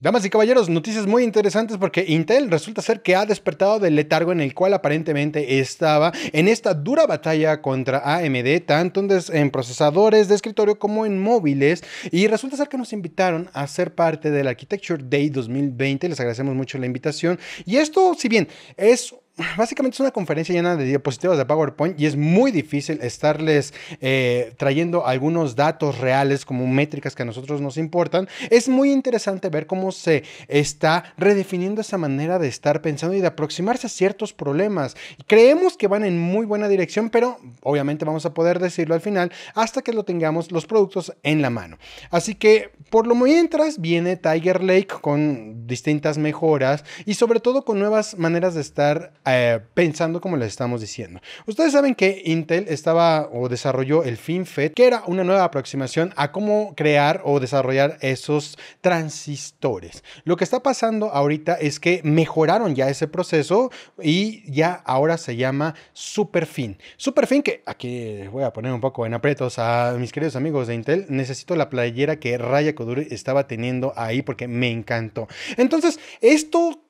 Damas y caballeros, noticias muy interesantes porque Intel resulta ser que ha despertado del letargo en el cual aparentemente estaba en esta dura batalla contra AMD, tanto en, procesadores de escritorio como en móviles. Y resulta ser que nos invitaron a ser parte del Architecture Day 2020. Les agradecemos mucho la invitación. Y esto, si bien es básicamente es una conferencia llena de diapositivas de PowerPoint y es muy difícil estarles eh, trayendo algunos datos reales como métricas que a nosotros nos importan. Es muy interesante ver cómo se está redefiniendo esa manera de estar pensando y de aproximarse a ciertos problemas. Creemos que van en muy buena dirección, pero obviamente vamos a poder decirlo al final hasta que lo tengamos los productos en la mano. Así que por lo mientras viene Tiger Lake con distintas mejoras y sobre todo con nuevas maneras de estar eh, pensando como les estamos diciendo. Ustedes saben que Intel estaba o desarrolló el FinFET, que era una nueva aproximación a cómo crear o desarrollar esos transistores. Lo que está pasando ahorita es que mejoraron ya ese proceso y ya ahora se llama SuperFin. SuperFin que aquí voy a poner un poco en aprietos a mis queridos amigos de Intel. Necesito la playera que Raya Koduri estaba teniendo ahí porque me encantó. Entonces, esto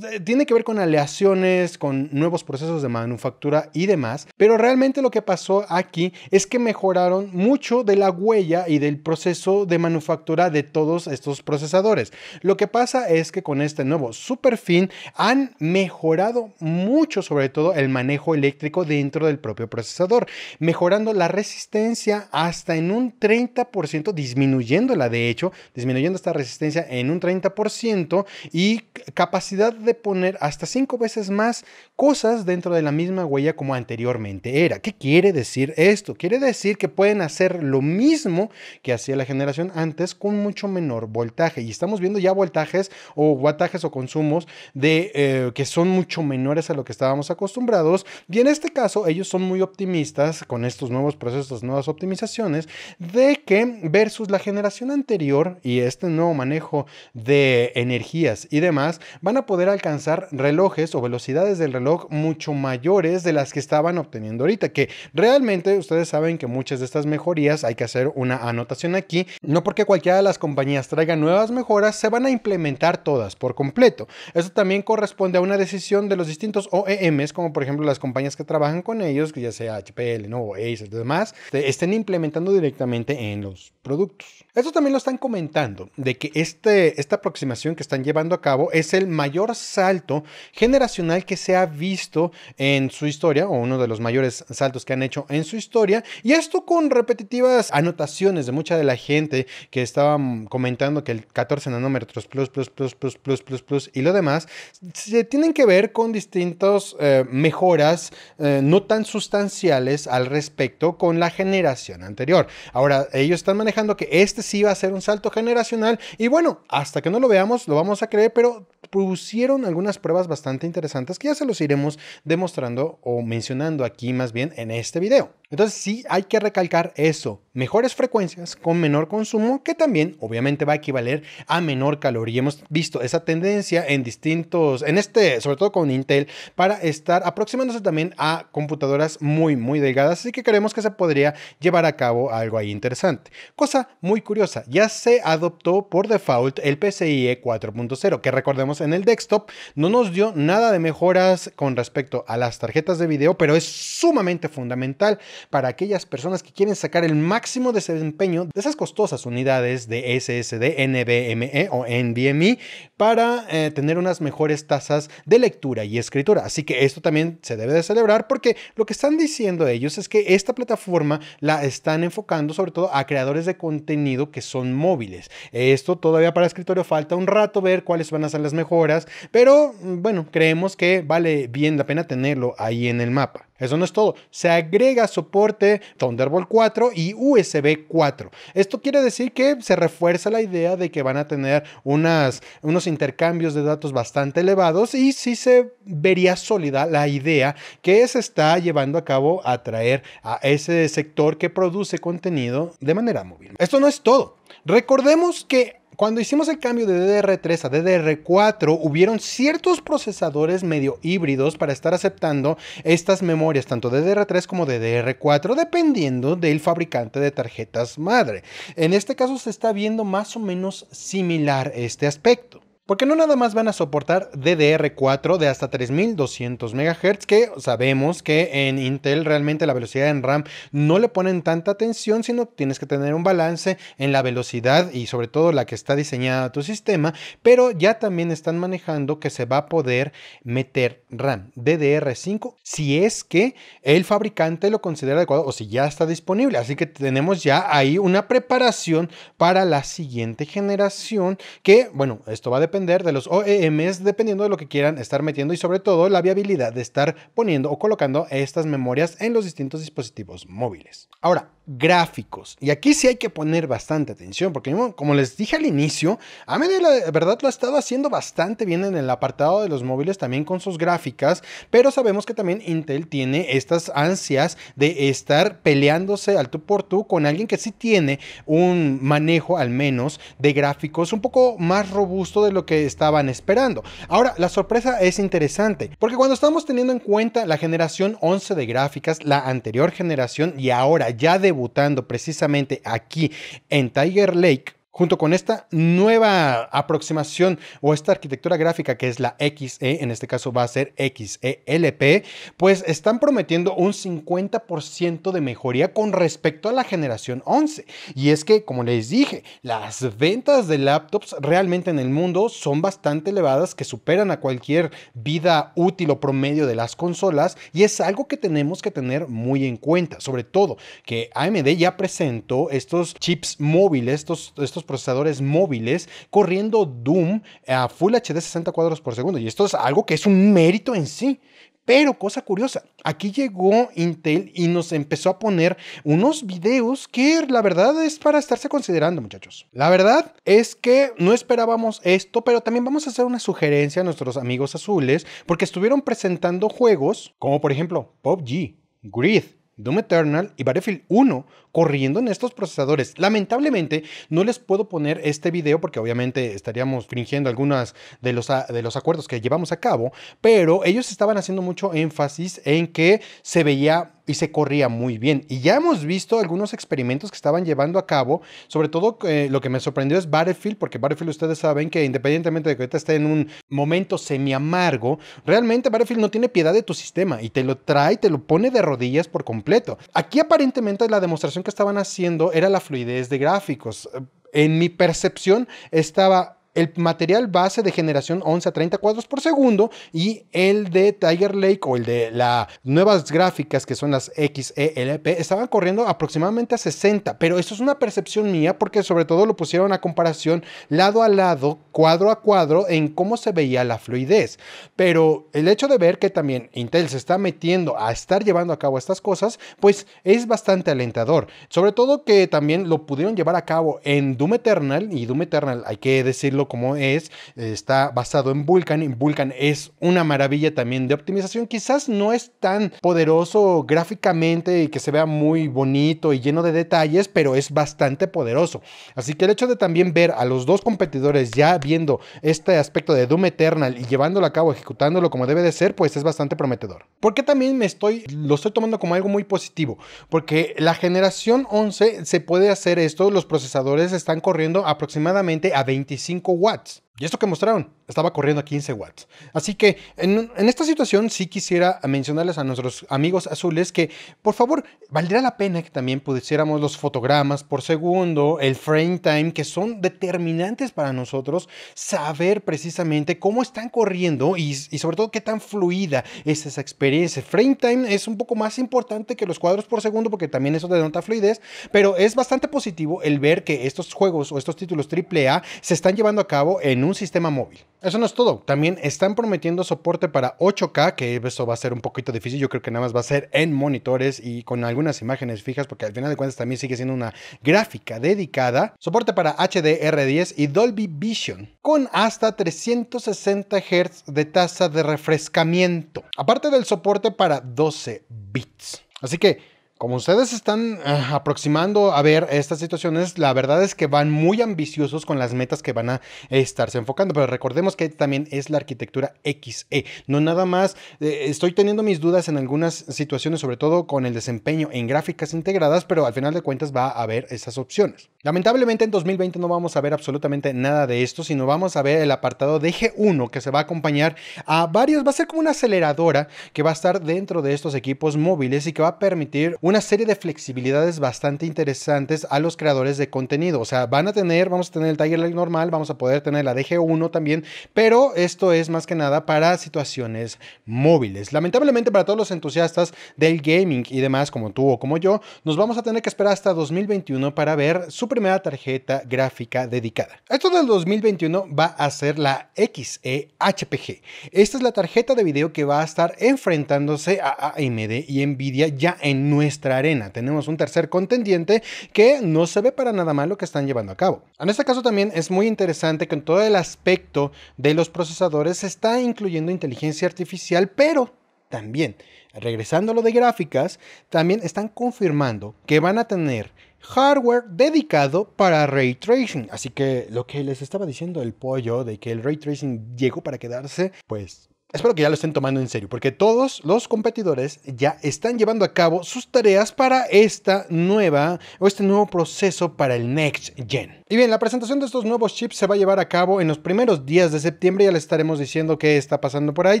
tiene que ver con aleaciones, con nuevos procesos de manufactura y demás, pero realmente lo que pasó aquí es que mejoraron mucho de la huella y del proceso de manufactura de todos estos procesadores. Lo que pasa es que con este nuevo superfin han mejorado mucho sobre todo el manejo eléctrico dentro del propio procesador, mejorando la resistencia hasta en un 30%, disminuyéndola de hecho, disminuyendo esta resistencia en un 30% y capacidad de poner hasta cinco veces más cosas dentro de la misma huella como anteriormente era. ¿Qué quiere decir esto? Quiere decir que pueden hacer lo mismo que hacía la generación antes con mucho menor voltaje. Y estamos viendo ya voltajes o wattajes o consumos de, eh, que son mucho menores a lo que estábamos acostumbrados. Y en este caso ellos son muy optimistas con estos nuevos procesos, nuevas optimizaciones, de que versus la generación anterior y este nuevo manejo de energías y demás, van a poder alcanzar relojes o velocidades del reloj mucho mayores de las que estaban obteniendo ahorita, que realmente ustedes saben que muchas de estas mejorías hay que hacer una anotación aquí, no porque cualquiera de las compañías traiga nuevas mejoras, se van a implementar todas por completo. Eso también corresponde a una decisión de los distintos OEMs, como por ejemplo las compañías que trabajan con ellos, que ya sea HP, Lenovo, Acer y demás, estén implementando directamente en los productos. Esto también lo están comentando, de que este, esta aproximación que están llevando a cabo es el mayor salto generacional que se ha visto en su historia, o uno de los mayores saltos que han hecho en su historia, y esto con repetitivas anotaciones de mucha de la gente que estaba comentando que el 14 nanómetros plus, plus, plus, plus, plus, plus, y lo demás, se tienen que ver con distintas eh, mejoras eh, no tan sustanciales al respecto con la generación anterior. Ahora, ellos están manejando que este sí va a ser un salto generacional y bueno, hasta que no lo veamos lo vamos a creer, pero pusieron algunas pruebas bastante interesantes que ya se los iremos demostrando o mencionando aquí más bien en este video. Entonces sí hay que recalcar eso, mejores frecuencias con menor consumo que también obviamente va a equivaler a menor calor y Hemos visto esa tendencia en distintos, en este, sobre todo con Intel, para estar aproximándose también a computadoras muy, muy delgadas, así que creemos que se podría llevar a cabo algo ahí interesante. Cosa muy curiosa, ya se adoptó por default el PCIe 4.0, que recordemos en el desktop. No nos dio nada de mejoras con respecto a las tarjetas de video, pero es sumamente fundamental para aquellas personas que quieren sacar el máximo desempeño de esas costosas unidades de SSD, NVMe o NVMe para eh, tener unas mejores tasas de lectura y escritura. Así que esto también se debe de celebrar porque lo que están diciendo ellos es que esta plataforma la están enfocando sobre todo a creadores de contenido que son móviles. Esto todavía para escritorio falta un rato ver cuáles van a ser las mejores horas pero mm, bueno, creemos que vale bien la pena tenerlo ahí en el mapa. Eso no es todo, se agrega soporte Thunderbolt 4 y USB 4. Esto quiere decir que se refuerza la idea de que van a tener unas, unos intercambios de datos bastante elevados y sí se vería sólida la idea que se está llevando a cabo a traer a ese sector que produce contenido de manera móvil. Esto no es todo. Recordemos que cuando hicimos el cambio de DDR3 a DDR4, hubieron ciertos procesadores medio híbridos para estar aceptando estas memorias, tanto DDR3 como DDR4, dependiendo del fabricante de tarjetas madre. En este caso se está viendo más o menos similar este aspecto. Porque no nada más van a soportar DDR4 de hasta 3200 MHz, que sabemos que en Intel realmente la velocidad en RAM no le ponen tanta atención, sino tienes que tener un balance en la velocidad y sobre todo la que está diseñada tu sistema, pero ya también están manejando que se va a poder meter RAM DDR5 si es que el fabricante lo considera adecuado o si ya está disponible. Así que tenemos ya ahí una preparación para la siguiente generación que, bueno, esto va a depender de los OEMs dependiendo de lo que quieran estar metiendo y sobre todo la viabilidad de estar poniendo o colocando estas memorias en los distintos dispositivos móviles. Ahora, gráficos. Y aquí sí hay que poner bastante atención, porque como les dije al inicio, AMD la verdad lo ha estado haciendo bastante bien en el apartado de los móviles también con sus gráficas, pero sabemos que también Intel tiene estas ansias de estar peleándose al tú por tú con alguien que sí tiene un manejo al menos de gráficos un poco más robusto de lo que estaban esperando. Ahora, la sorpresa es interesante, porque cuando estamos teniendo en cuenta la generación 11 de gráficas, la anterior generación y ahora ya de debutando precisamente aquí en Tiger Lake Junto con esta nueva aproximación o esta arquitectura gráfica que es la XE, en este caso va a ser XELP, pues están prometiendo un 50% de mejoría con respecto a la generación 11. Y es que, como les dije, las ventas de laptops realmente en el mundo son bastante elevadas que superan a cualquier vida útil o promedio de las consolas y es algo que tenemos que tener muy en cuenta, sobre todo que AMD ya presentó estos chips móviles, estos, estos procesadores móviles corriendo Doom a Full HD 60 cuadros por segundo. Y esto es algo que es un mérito en sí. Pero cosa curiosa, aquí llegó Intel y nos empezó a poner unos videos que la verdad es para estarse considerando, muchachos. La verdad es que no esperábamos esto, pero también vamos a hacer una sugerencia a nuestros amigos azules porque estuvieron presentando juegos como por ejemplo PUBG, Grid, Doom Eternal y Battlefield 1 corriendo en estos procesadores. Lamentablemente no les puedo poner este video porque obviamente estaríamos fingiendo algunos de los, de los acuerdos que llevamos a cabo, pero ellos estaban haciendo mucho énfasis en que se veía y se corría muy bien. Y ya hemos visto algunos experimentos que estaban llevando a cabo, sobre todo eh, lo que me sorprendió es Battlefield, porque Battlefield ustedes saben que independientemente de que ahorita esté en un momento semi amargo, realmente Battlefield no tiene piedad de tu sistema y te lo trae, te lo pone de rodillas por completo. Aquí aparentemente la demostración que estaban haciendo era la fluidez de gráficos. En mi percepción estaba el material base de generación 11 a 30 cuadros por segundo y el de Tiger Lake o el de las nuevas gráficas que son las XELP estaban corriendo aproximadamente a 60, pero esto es una percepción mía porque sobre todo lo pusieron a comparación lado a lado, cuadro a cuadro en cómo se veía la fluidez. Pero el hecho de ver que también Intel se está metiendo a estar llevando a cabo estas cosas, pues es bastante alentador. Sobre todo que también lo pudieron llevar a cabo en Doom Eternal y Doom Eternal hay que decirlo como es. Está basado en Vulkan y Vulkan es una maravilla también de optimización. Quizás no es tan poderoso gráficamente y que se vea muy bonito y lleno de detalles, pero es bastante poderoso. Así que el hecho de también ver a los dos competidores ya viendo este aspecto de Doom Eternal y llevándolo a cabo, ejecutándolo como debe de ser, pues es bastante prometedor. Porque también me estoy, lo estoy tomando como algo muy positivo, porque la generación 11 se puede hacer esto, los procesadores están corriendo aproximadamente a 25 Michael what? Y esto que mostraron estaba corriendo a 15 watts. Así que en, esta situación sí quisiera mencionarles a nuestros amigos azules que por favor valdría la pena que también pudiéramos los fotogramas por segundo, el frame time, que son determinantes para nosotros saber precisamente cómo están corriendo y, sobre todo qué tan fluida es esa experiencia. Frame time es un poco más importante que los cuadros por segundo porque también eso denota fluidez, pero es bastante positivo el ver que estos juegos o estos títulos AAA se están llevando a cabo en un un sistema móvil. Eso no es todo. También están prometiendo soporte para 8K, que eso va a ser un poquito difícil. Yo creo que nada más va a ser en monitores y con algunas imágenes fijas, porque al final de cuentas también sigue siendo una gráfica dedicada. Soporte para HDR10 y Dolby Vision, con hasta 360 Hz de tasa de refrescamiento. Aparte del soporte para 12 bits. Así que como ustedes están eh, aproximando a ver estas situaciones, la verdad es que van muy ambiciosos con las metas que van a estarse enfocando, pero recordemos que también es la arquitectura XE. No nada más, eh, estoy teniendo mis dudas en algunas situaciones, sobre todo con el desempeño en gráficas integradas, pero al final de cuentas va a haber esas opciones. Lamentablemente en 2020 no vamos a ver absolutamente nada de esto, sino vamos a ver el apartado de G1 que se va a acompañar a varios, va a ser como una aceleradora que va a estar dentro de estos equipos móviles y que va a permitir una serie de flexibilidades bastante interesantes a los creadores de contenido. O sea, van a tener, vamos a tener el Tiger normal, vamos a poder tener la DG1 también, pero esto es más que nada para situaciones móviles. Lamentablemente para todos los entusiastas del gaming y demás, como tú o como yo, nos vamos a tener que esperar hasta 2021 para ver su primera tarjeta gráfica dedicada. Esto del 2021 va a ser la XEHPG. Esta es la tarjeta de video que va a estar enfrentándose a AMD y Nvidia ya en nuestro arena. Tenemos un tercer contendiente que no se ve para nada mal lo que están llevando a cabo. En este caso también es muy interesante que en todo el aspecto de los procesadores se está incluyendo inteligencia artificial, pero también, regresando a lo de gráficas, también están confirmando que van a tener hardware dedicado para ray tracing. Así que lo que les estaba diciendo el pollo de que el ray tracing llegó para quedarse, pues Espero que ya lo estén tomando en serio, porque todos los competidores ya están llevando a cabo sus tareas para esta nueva o este nuevo proceso para el Next Gen. Y bien, la presentación de estos nuevos chips se va a llevar a cabo en los primeros días de septiembre. Ya les estaremos diciendo qué está pasando por ahí.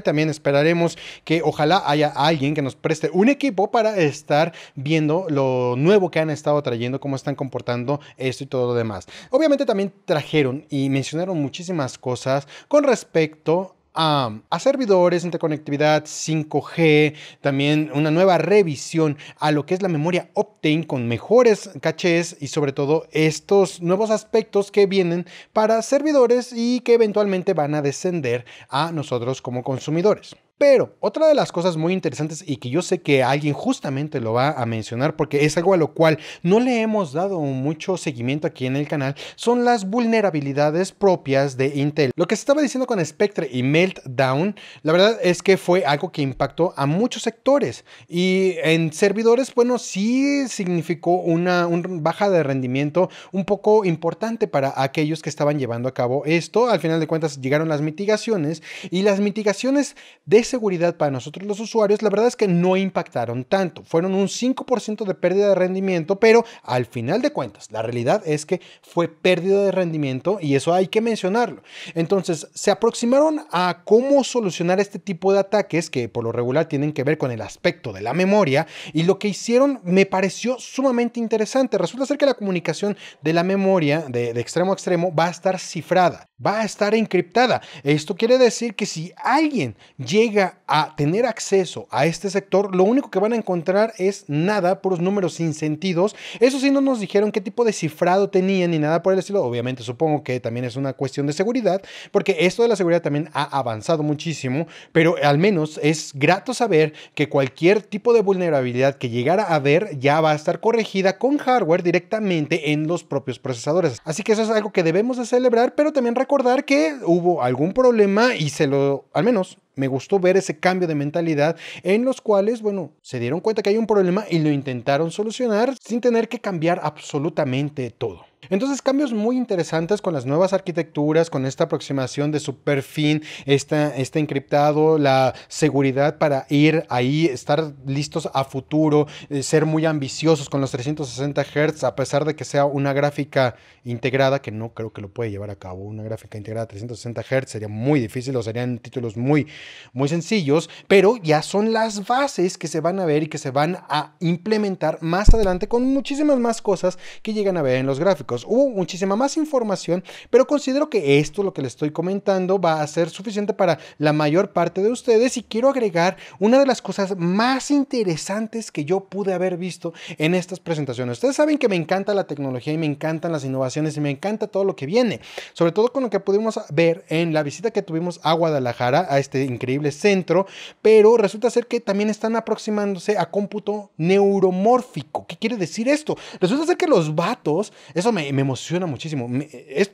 También esperaremos que ojalá haya alguien que nos preste un equipo para estar viendo lo nuevo que han estado trayendo, cómo están comportando esto y todo lo demás. Obviamente también trajeron y mencionaron muchísimas cosas con respecto a, servidores, interconectividad, 5G, también una nueva revisión a lo que es la memoria Optane con mejores cachés y sobre todo estos nuevos aspectos que vienen para servidores y que eventualmente van a descender a nosotros como consumidores. Pero otra de las cosas muy interesantes y que yo sé que alguien justamente lo va a mencionar porque es algo a lo cual no le hemos dado mucho seguimiento aquí en el canal son las vulnerabilidades propias de Intel. Lo que se estaba diciendo con Spectre y Meltdown, la verdad es que fue algo que impactó a muchos sectores y en servidores, bueno, sí significó una, baja de rendimiento un poco importante para aquellos que estaban llevando a cabo esto. Al final de cuentas llegaron las mitigaciones y las mitigaciones de seguridad para nosotros los usuarios, la verdad es que no impactaron tanto. Fueron un 5% de pérdida de rendimiento, pero al final de cuentas, la realidad es que fue pérdida de rendimiento y eso hay que mencionarlo. Entonces, se aproximaron a cómo solucionar este tipo de ataques que por lo regular tienen que ver con el aspecto de la memoria y lo que hicieron me pareció sumamente interesante. Resulta ser que la comunicación de la memoria de, de extremo a extremo va a estar cifrada, va a estar encriptada. Esto quiere decir que si alguien llega a tener acceso a este sector, lo único que van a encontrar es nada, puros números sin sentidos. Eso sí, no nos dijeron qué tipo de cifrado tenían ni nada por el estilo. Obviamente, supongo que también es una cuestión de seguridad, porque esto de la seguridad también ha avanzado muchísimo, pero al menos es grato saber que cualquier tipo de vulnerabilidad que llegara a haber ya va a estar corregida con hardware directamente en los propios procesadores. Así que eso es algo que debemos de celebrar, pero también recordar que hubo algún problema y se lo, al menos me gustó ver ese cambio de mentalidad en los cuales, bueno, se dieron cuenta que hay un problema y lo intentaron solucionar sin tener que cambiar absolutamente todo. Entonces cambios muy interesantes con las nuevas arquitecturas, con esta aproximación de superfin, esta, este encriptado, la seguridad para ir ahí, estar listos a futuro, eh, ser muy ambiciosos con los 360 Hz, a pesar de que sea una gráfica integrada, que no creo que lo puede llevar a cabo, una gráfica integrada a 360 Hz sería muy difícil o serían títulos muy, muy sencillos, pero ya son las bases que se van a ver y que se van a implementar más adelante con muchísimas más cosas que llegan a ver en los gráficos. Hubo muchísima más información, pero considero que esto, lo que les estoy comentando, va a ser suficiente para la mayor parte de ustedes y quiero agregar una de las cosas más interesantes que yo pude haber visto en estas presentaciones. Ustedes saben que me encanta la tecnología y me encantan las innovaciones y me encanta todo lo que viene, sobre todo con lo que pudimos ver en la visita que tuvimos a Guadalajara, a este increíble centro, pero resulta ser que también están aproximándose a cómputo neuromórfico. ¿Qué quiere decir esto? Resulta ser que los vatos, eso me me, emociona muchísimo.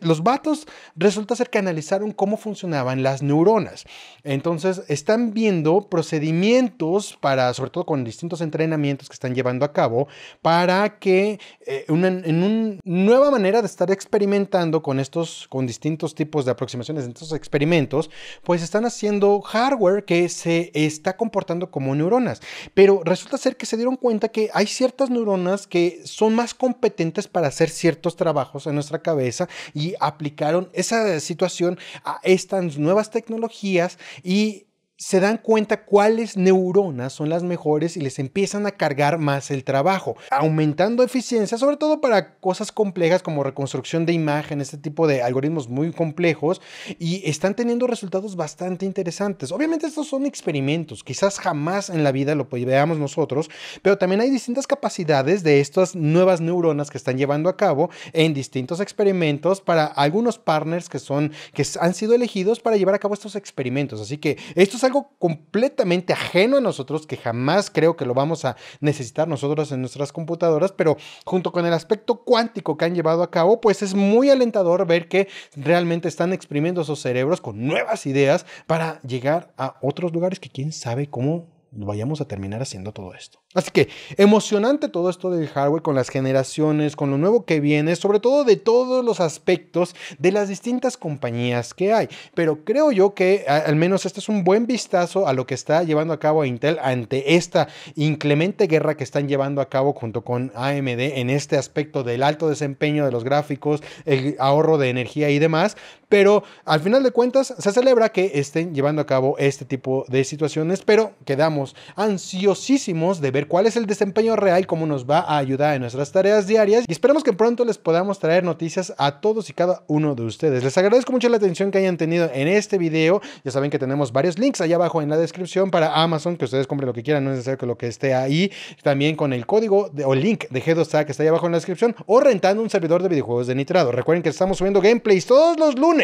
los vatos resulta ser que analizaron cómo funcionaban las neuronas. Entonces, están viendo procedimientos para, sobre todo con distintos entrenamientos que están llevando a cabo, para que eh, en una nueva manera de estar experimentando con estos, con distintos tipos de aproximaciones, en estos experimentos, pues están haciendo hardware que se está comportando como neuronas. Pero resulta ser que se dieron cuenta que hay ciertas neuronas que son más competentes para hacer ciertos trabajos en nuestra cabeza y aplicaron esa situación a estas nuevas tecnologías y se dan cuenta cuáles neuronas son las mejores y les empiezan a cargar más el trabajo, aumentando eficiencia, sobre todo para cosas complejas como reconstrucción de imagen, este tipo de algoritmos muy complejos, y están teniendo resultados bastante interesantes. Obviamente estos son experimentos, quizás jamás en la vida lo veamos nosotros, pero también hay distintas capacidades de estas nuevas neuronas que están llevando a cabo en distintos experimentos para algunos partners que son que han sido elegidos para llevar a cabo estos experimentos. Así que estos algo completamente ajeno a nosotros, que jamás creo que lo vamos a necesitar nosotros en nuestras computadoras, pero junto con el aspecto cuántico que han llevado a cabo, pues es muy alentador ver que realmente están exprimiendo sus cerebros con nuevas ideas para llegar a otros lugares que quién sabe cómo vayamos a terminar haciendo todo esto. Así que emocionante todo esto del hardware con las generaciones, con lo nuevo que viene, sobre todo de todos los aspectos de las distintas compañías que hay. Pero creo yo que al menos este es un buen vistazo a lo que está llevando a cabo Intel ante esta inclemente guerra que están llevando a cabo junto con AMD en este aspecto del alto desempeño de los gráficos, el ahorro de energía y demás, pero al final de cuentas se celebra que estén llevando a cabo este tipo de situaciones, pero quedamos ansiosísimos de ver cuál es el desempeño real, cómo nos va a ayudar en nuestras tareas diarias y esperamos que pronto les podamos traer noticias a todos y cada uno de ustedes. Les agradezco mucho la atención que hayan tenido en este video, ya saben que tenemos varios links allá abajo en la descripción para Amazon, que ustedes compren lo que quieran, no es necesario que lo que esté ahí, también con el código de, o link de G2A que está allá abajo en la descripción o rentando un servidor de videojuegos de nitrado. Recuerden que estamos subiendo gameplays todos los lunes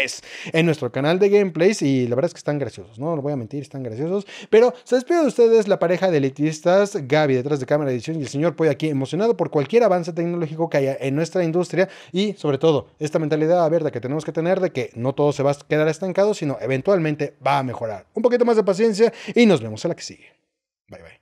en nuestro canal de gameplays y la verdad es que están graciosos, no lo voy a mentir, están graciosos. Pero se despide de ustedes la pareja de elitistas, Gaby detrás de cámara de edición y el señor Poy aquí emocionado por cualquier avance tecnológico que haya en nuestra industria y sobre todo esta mentalidad abierta que tenemos que tener de que no todo se va a quedar estancado, sino eventualmente va a mejorar. Un poquito más de paciencia y nos vemos en la que sigue. Bye bye.